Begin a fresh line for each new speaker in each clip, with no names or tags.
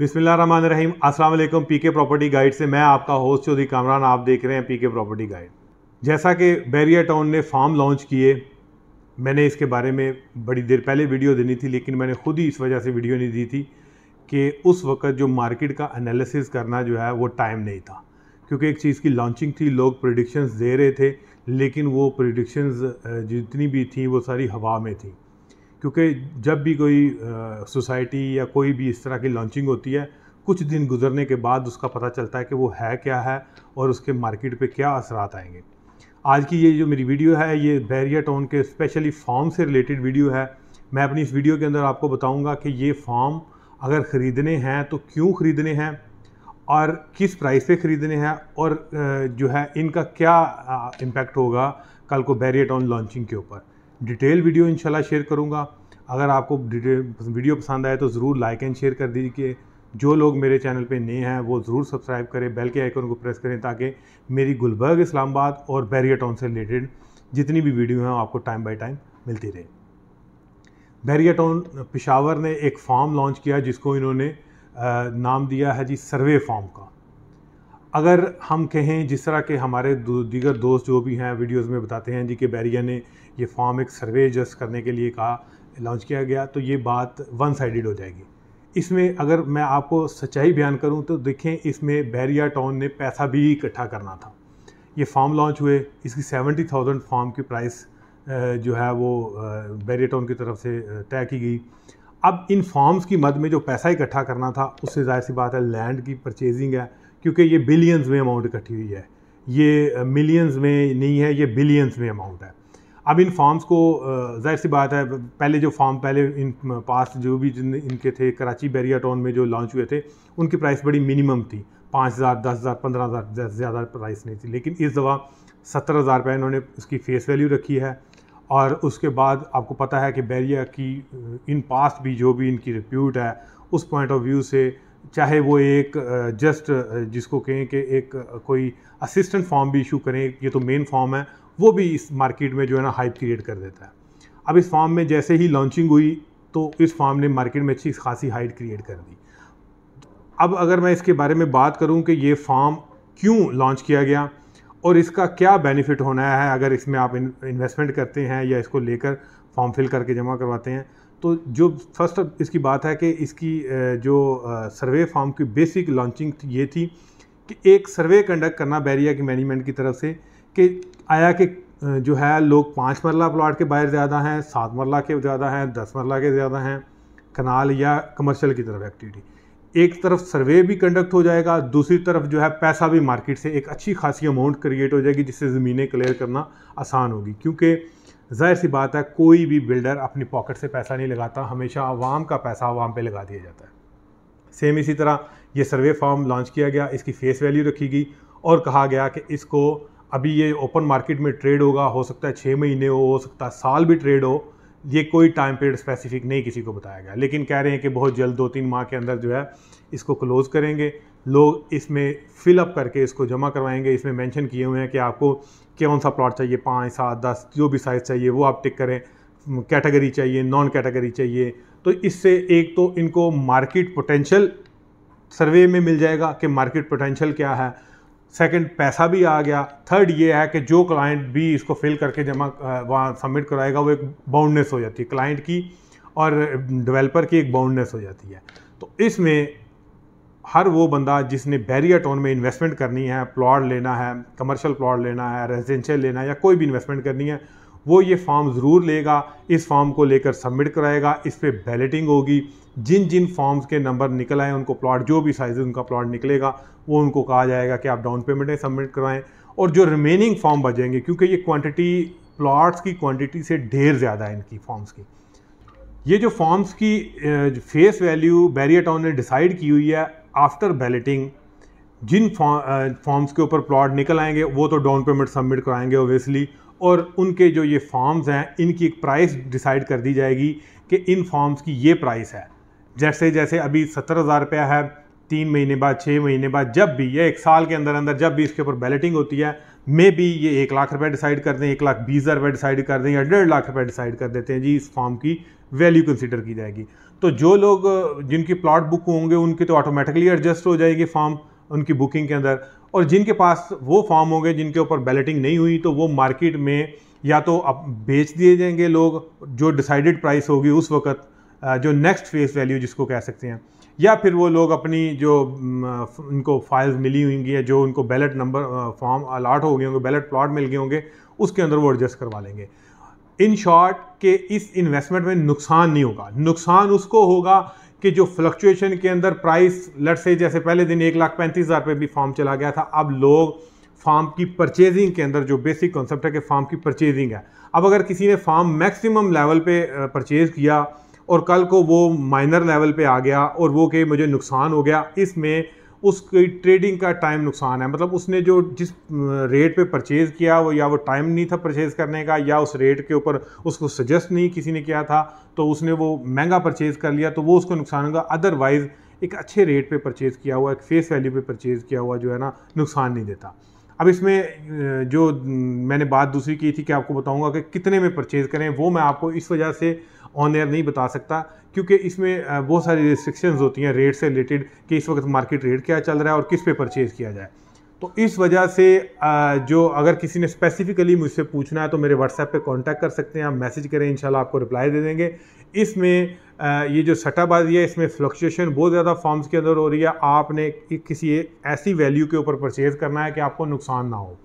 बिसमीम अस्सलाम पीके property guide से मैं आपका होस्ट चौधरी कामरान आप देख रहे हैं पीके प्रॉपर्टी गाइड जैसा कि बैरिया टाउन ने फार्म लॉन्च किए मैंने इसके बारे में बड़ी देर पहले वीडियो देनी थी लेकिन मैंने खुद ही इस वजह से वीडियो नहीं दी थी कि उस वक्त जो मार्केट का एनालिसिस करना जो है वो टाइम नहीं था क्योंकि एक चीज़ की लॉन्चिंग थी लोग प्रिडिक्शंस दे रहे थे लेकिन वो प्रिडिक्शंस जितनी भी थी वो सारी हवा में थी क्योंकि जब भी कोई सोसाइटी या कोई भी इस तरह की लॉन्चिंग होती है कुछ दिन गुजरने के बाद उसका पता चलता है कि वो है क्या है और उसके मार्केट पे क्या असरात आएंगे आज की ये जो मेरी वीडियो है ये बैरिया टाउन के स्पेशली फॉर्म से रिलेटेड वीडियो है मैं अपनी इस वीडियो के अंदर आपको बताऊंगा कि ये फॉर्म अगर ख़रीदने हैं तो क्यों ख़रीदने हैं और किस प्राइस पे ख़रीदने हैं और जो है इनका क्या इम्पैक्ट होगा कल को बैरिया टाउन लॉन्चिंग के ऊपर डिटेल वीडियो इंशाल्लाह शेयर करूँगा अगर आपको वीडियो पसंद आए तो ज़रूर लाइक एंड शेयर कर दीजिए जो लोग मेरे चैनल पे नए हैं वो ज़रूर सब्सक्राइब करें बेल के आइकन को प्रेस करें ताकि मेरी गुलबर्ग इस्लामाबाद और बैरियर टाउन से रिलेटेड जितनी भी वीडियो हैं आपको टाइम बाई टाइम मिलती रहे बैरिया टाउन पिशावर ने एक फॉर्म लॉन्च किया जिसको इन्होंने नाम दिया है जी सर्वे फॉर्म का अगर हम कहें जिस तरह के हमारे दीगर दोस्त जो भी हैं वीडियोस में बताते हैं जी के बैरिया ने ये फॉर्म एक सर्वे जस्ट करने के लिए कहा लॉन्च किया गया तो ये बात वन साइडेड हो जाएगी इसमें अगर मैं आपको सच्चाई बयान करूं तो देखें इसमें बैरिया टाउन ने पैसा भी इकट्ठा करना था ये फॉर्म लॉन्च हुए इसकी सेवेंटी थाउजेंड फॉर्म की प्राइस जो है वो बैरिया टाउन की तरफ से तय की गई अब इन फॉर्म्स की मद में जो पैसा इकट्ठा करना था उससे जाहिर सी बात है लैंड की परचेजिंग है क्योंकि ये बिलियंस में अमाउंट इकट्ठी हुई है ये मिलियंस में नहीं है ये बिलियंस में अमाउंट है अब इन फॉर्म्स को जाहिर सी बात है पहले जो फार्म पहले इन पास जो भी जिन इनके थे कराची बैरिया टाउन में जो लॉन्च हुए थे उनकी प्राइस बड़ी मिनिमम थी पाँच हज़ार दस हज़ार पंद्रह हज़ार ज़्यादा प्राइस नहीं थी लेकिन इस दवा सत्तर हज़ार रुपये इन्होंने उसकी फ़ेस वैल्यू रखी है और उसके बाद आपको पता है कि बैरिया की इन पास भी जो भी इनकी रिप्यूट है उस पॉइंट ऑफ व्यू से चाहे वो एक जस्ट जिसको कहें कि एक कोई असिस्टेंट फॉर्म भी इशू करें ये तो मेन फॉर्म है वो भी इस मार्केट में जो है ना हाइप क्रिएट कर देता है अब इस फॉर्म में जैसे ही लॉन्चिंग हुई तो इस फॉर्म ने मार्केट में अच्छी खासी हाइट क्रिएट कर दी अब अगर मैं इसके बारे में बात करूं कि ये फॉर्म क्यों लॉन्च किया गया और इसका क्या बेनिफिट होना है अगर इसमें आप इन्वेस्टमेंट करते हैं या इसको लेकर फॉर्म फिल करके जमा करवाते हैं तो जो फर्स्ट इसकी बात है कि इसकी जो सर्वे फॉर्म की बेसिक लॉन्चिंग ये थी कि एक सर्वे कंडक्ट करना बैरिया की मैनेजमेंट की तरफ से कि आया कि जो है लोग पाँच मरला प्लाट के बाहर ज़्यादा हैं सात मरला के ज़्यादा हैं दस मरला के ज़्यादा हैं कनाल या कमर्शियल की तरफ एक्टिविटी एक तरफ सर्वे भी कंडक्ट हो जाएगा दूसरी तरफ जो है पैसा भी मार्केट से एक अच्छी खासी अमाउंट क्रिएट हो जाएगी जिससे ज़मीनें क्लियर करना आसान होगी क्योंकि जाहिर सी बात है कोई भी बिल्डर अपनी पॉकेट से पैसा नहीं लगाता हमेशा आवाम का पैसा आवाम पे लगा दिया जाता है सेम इसी तरह ये सर्वे फॉर्म लॉन्च किया गया इसकी फेस वैल्यू रखी गई और कहा गया कि इसको अभी ये ओपन मार्केट में ट्रेड होगा हो सकता है छः महीने हो हो सकता है साल भी ट्रेड हो ये कोई टाइम पीरियड स्पेसिफिक नहीं किसी को बताया गया लेकिन कह रहे हैं कि बहुत जल्द दो तीन माह के अंदर जो है इसको क्लोज़ करेंगे लोग इसमें फिलअप करके इसको जमा करवाएंगे इसमें मेंशन किए हुए हैं कि आपको कौन सा प्लॉट चाहिए पाँच सात दस जो भी साइज़ चाहिए वो आप टिक करें कैटेगरी चाहिए नॉन कैटेगरी चाहिए तो इससे एक तो इनको मार्केट पोटेंशियल सर्वे में मिल जाएगा कि मार्केट पोटेंशियल क्या है सेकंड पैसा भी आ गया थर्ड ये है कि जो क्लाइंट भी इसको फिल करके जमा वहाँ सबमिट कराएगा वो एक बाउंडनेस हो जाती है क्लाइंट की और डेवलपर की एक बाउंडनेस हो जाती है तो इसमें हर वो बंदा जिसने बैरियर टाउन में इन्वेस्टमेंट करनी है प्लॉट लेना है कमर्शियल प्लॉट लेना है रेजिडेंशियल लेना है या कोई भी इन्वेस्टमेंट करनी है वो ये फॉर्म ज़रूर लेगा इस फॉर्म को लेकर सबमिट कराएगा इस पर बैलेटिंग होगी जिन जिन फॉर्म्स के नंबर निकल आए उनको प्लॉट जो भी साइज उनका प्लॉट निकलेगा वो उनको कहा जाएगा कि आप डाउन पेमेंट सबमिट करवाएं और जो रिमेनिंग फॉर्म बचेंगे क्योंकि ये क्वांटिटी प्लॉट्स की क्वांटिटी से ढेर ज़्यादा है इनकी फॉर्म्स की ये जो फॉर्म्स की फेस वैल्यू बैरियर टाउन ने डिसाइड की हुई है आफ्टर बैलेटिंग जिन फॉर्म्स के ऊपर प्लॉट निकल आएंगे वो तो डाउन पेमेंट सबमिट कराएंगे ओबियसली और उनके जो ये फॉर्म्स हैं इनकी एक प्राइस डिसाइड कर दी जाएगी कि इन फॉर्म्स की ये प्राइस है जैसे जैसे अभी सत्तर हज़ार रुपया है तीन महीने बाद छः महीने बाद जब भी ये एक साल के अंदर अंदर जब भी इसके ऊपर बैलेटिंग होती है मे भी ये एक लाख रुपये डिसाइड कर दें एक लाख बीस हज़ार रुपये डिसाइड कर दें या डेढ़ लाख रुपये डिसाइड कर देते हैं जी इस फॉर्म की वैल्यू कंसिडर की जाएगी तो जो लोग जिनकी प्लॉट बुक होंगे उनकी तो ऑटोमेटिकली एडजस्ट हो जाएगी फॉर्म उनकी बुकिंग के अंदर और जिनके पास वो फॉर्म होंगे जिनके ऊपर बैलेटिंग नहीं हुई तो वो मार्केट में या तो अब बेच दिए जाएंगे लोग जो डिसाइडेड प्राइस होगी उस वक्त जो नेक्स्ट फेस वैल्यू जिसको कह सकते हैं या फिर वो लोग अपनी जो उनको फाइल्स मिली हुई हैं जो उनको बैलेट नंबर फॉर्म अलाट हो गए होंगे बैलेट प्लॉट मिल गए होंगे उसके अंदर वो एडजस्ट करवा लेंगे इन शॉर्ट के इस इन्वेस्टमेंट में नुकसान नहीं होगा नुकसान उसको होगा कि जो फ्लक्चुएशन के अंदर प्राइस लट से जैसे पहले दिन एक लाख पैंतीस हज़ार रुपये भी फार्म चला गया था अब लोग फार्म की परचेजिंग के अंदर जो बेसिक कॉन्सेप्ट है कि फार्म की परचेजिंग है अब अगर किसी ने फार्म मैक्सिमम लेवल पे परचेज़ किया और कल को वो माइनर लेवल पे आ गया और वो कि मुझे नुकसान हो गया इसमें उसकी ट्रेडिंग का टाइम नुकसान है मतलब उसने जो जिस रेट पे परचेज़ किया वो या वो टाइम नहीं था परचेज़ करने का या उस रेट के ऊपर उसको सजेस्ट नहीं किसी ने किया था तो उसने वो महंगा परचेज़ कर लिया तो वो उसको नुकसान होगा अदरवाइज़ एक अच्छे रेट पे परचेज़ किया हुआ एक फेस वैल्यू पे परचेज़ किया हुआ जो है ना नुकसान नहीं देता अब इसमें जो मैंने बात दूसरी की थी कि आपको बताऊंगा कि कितने में परचेज़ करें वो मैं आपको इस वजह से ऑन एयर नहीं बता सकता क्योंकि इसमें बहुत सारी रिस्ट्रिक्शंस होती हैं रेट से रिलेटेड कि इस वक्त मार्केट रेट क्या चल रहा है और किस पे परचेज़ किया जाए तो इस वजह से जो अगर किसी ने स्पेसिफिकली मुझसे पूछना है तो मेरे व्हाट्सएप पे कांटेक्ट कर सकते हैं आप मैसेज करें इंशाल्लाह आपको रिप्लाई दे देंगे इसमें ये जो सट्टाबाजी है इसमें फ्लक्चुएशन बहुत ज़्यादा फॉर्म्स के अंदर हो रही है आपने किसी ऐसी वैल्यू के ऊपर परचेज़ करना है कि आपको नुकसान ना हो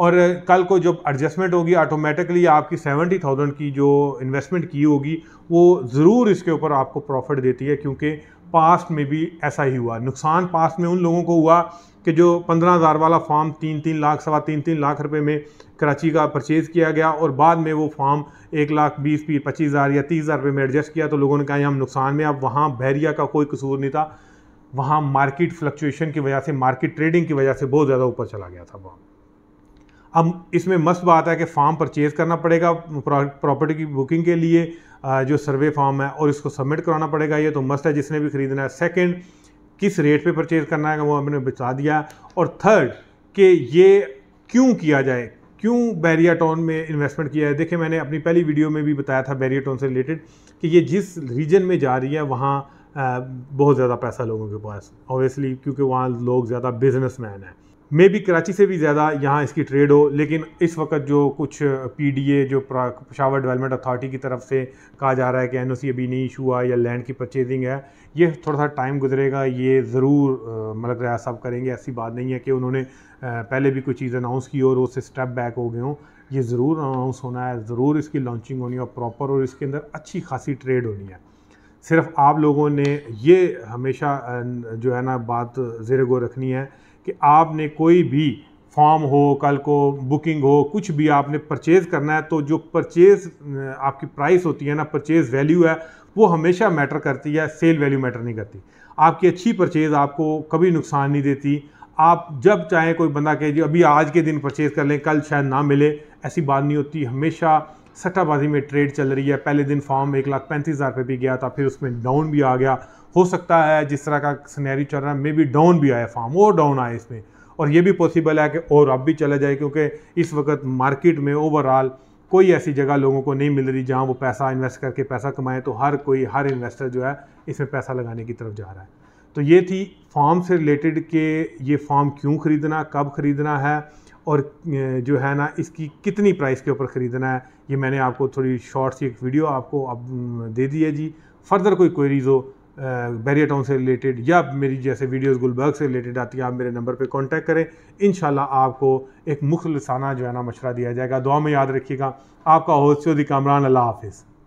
और कल को जब एडजस्टमेंट होगी ऑटोमेटिकली आपकी सेवेंटी थाउजेंड की जो इन्वेस्टमेंट की होगी वो ज़रूर इसके ऊपर आपको प्रॉफिट देती है क्योंकि पास्ट में भी ऐसा ही हुआ नुकसान पास्ट में उन लोगों को हुआ कि जो पंद्रह हज़ार वाला फार्म तीन तीन लाख सवा तीन तीन लाख रुपए में कराची का परचेज़ किया गया और बाद में वो फार्म एक लाख बीस बीस पच्चीस हज़ार या तीस हज़ार रुपये में एडजस्ट किया तो लोगों ने कहा हम नुकसान में अब वहाँ बहरिया का कोई कसूर नहीं था वहाँ मार्केट फ्लक्चुएशन की वजह से मार्केट ट्रेडिंग की वजह से बहुत ज़्यादा ऊपर चला गया था वहाँ अब इसमें मस्त बात है कि फॉर्म परचेज़ करना पड़ेगा प्रॉपर्टी की बुकिंग के लिए जो सर्वे फॉर्म है और इसको सबमिट कराना पड़ेगा ये तो मस्त है जिसने भी ख़रीदना है सेकंड किस रेट पे परचेज़ करना है वो हमने बता दिया और थर्ड कि ये क्यों किया जाए क्यों बैरिया टाउन में इन्वेस्टमेंट किया है देखिए मैंने अपनी पहली वीडियो में भी बताया था बैरिया टाउन से रिलेटेड कि ये जिस रीजन में जा रही है वहाँ बहुत ज़्यादा पैसा लोगों के पास ऑब्वियसली क्योंकि वहाँ लोग ज़्यादा बिजनेस मैन हैं मे भी कराची से भी ज़्यादा यहाँ इसकी ट्रेड हो लेकिन इस वक्त जो कुछ पी डी ए जो पशावर डेवलपमेंट अथॉरिटी की तरफ से कहा जा रहा है कि एन ओ सी अभी नहीं इशू हुआ या लैंड की परचेजिंग है ये थोड़ा सा टाइम गुजरेगा ये ज़रूर मलक मतलब रियाज साहब करेंगे ऐसी बात नहीं है कि उन्होंने पहले भी कोई चीज़ अनाउंस की और उससे स्टेप बैक हो गए हों ये ज़रूर अनाउंस होना है ज़रूर इसकी लॉन्चिंग होनी है प्रॉपर और इसके अंदर अच्छी खासी ट्रेड होनी है सिर्फ आप लोगों ने ये हमेशा जो है ना बात जेर गो रखनी है कि आपने कोई भी फॉर्म हो कल को बुकिंग हो कुछ भी आपने परचेज़ करना है तो जो परचेज़ आपकी प्राइस होती है ना परचेज़ वैल्यू है वो हमेशा मैटर करती है सेल वैल्यू मैटर नहीं करती आपकी अच्छी परचेज़ आपको कभी नुकसान नहीं देती आप जब चाहें कोई बंदा कहे जी अभी आज के दिन परचेज़ कर लें कल शायद ना मिले ऐसी बात नहीं होती हमेशा सट्टाबाजी में ट्रेड चल रही है पहले दिन फॉर्म एक लाख पैंतीस हज़ार रुपये भी गया था फिर उसमें डाउन भी आ गया हो सकता है जिस तरह का सिनेरियो चल रहा है मे बी डाउन भी आया फॉर्म और डाउन आए इसमें और ये भी पॉसिबल है कि और अब भी चला जाए क्योंकि इस वक्त मार्केट में ओवरऑल कोई ऐसी जगह लोगों को नहीं मिल रही जहाँ वो पैसा इन्वेस्ट करके पैसा कमाएँ तो हर कोई हर इन्वेस्टर जो है इसमें पैसा लगाने की तरफ जा रहा है तो ये थी फॉर्म से रिलेटेड के ये फॉर्म क्यों ख़रीदना कब ख़रीदना है और जो है ना इसकी कितनी प्राइस के ऊपर ख़रीदना है ये मैंने आपको थोड़ी शॉर्ट सी एक वीडियो आपको अब दे दी है जी फर्दर कोई क्वेरीज हो बैरिया टाउन से रिलेटेड या मेरी जैसे वीडियोस गुलबर्ग से रिलेटेड आती है आप मेरे नंबर पे कांटेक्ट करें इन आपको एक मुख्तलसाना जो है ना मशरा दिया जाएगा दुआ में याद रखिएगा आपका होसियोद कामरान अल्लाह हाफिज़